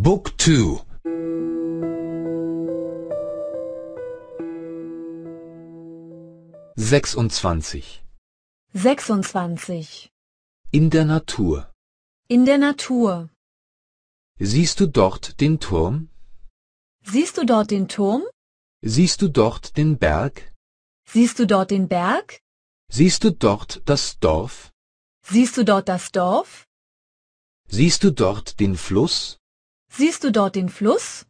Book 2 26 26. In der Natur. In der Natur. Siehst du dort den Turm? Siehst du dort den Turm? Siehst du dort den Berg? Siehst du dort den Berg? Siehst du dort das Dorf? Siehst du dort das Dorf? Siehst du dort den Fluss? Siehst du dort den Fluss?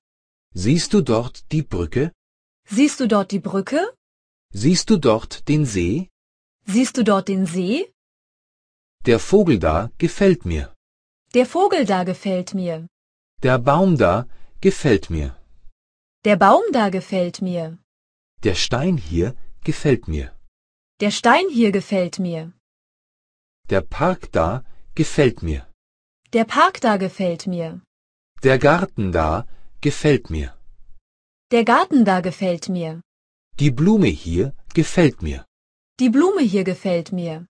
Siehst du dort die Brücke? Siehst du dort die Brücke? Siehst du dort den See? Siehst du dort den See? Der Vogel da gefällt mir. Der Vogel da gefällt mir. Der Baum da gefällt mir. Der Baum da gefällt mir. Der Stein hier gefällt mir. Der Stein hier gefällt mir. Der Park da gefällt mir. Der Park da gefällt mir. Der Garten da gefällt mir. Der Garten da gefällt mir. Die Blume hier gefällt mir. Die Blume hier gefällt mir.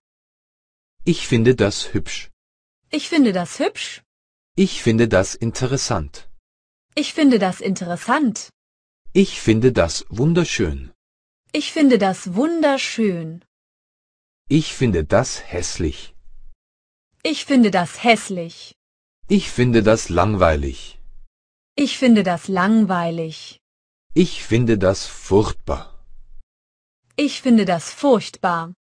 Ich finde das hübsch. Ich finde das hübsch. Ich finde das interessant. Ich finde das interessant. Ich finde das wunderschön. Ich finde das wunderschön. Ich finde das hässlich. Ich finde das hässlich. Ich finde das langweilig. Ich finde das langweilig. Ich finde das furchtbar. Ich finde das furchtbar.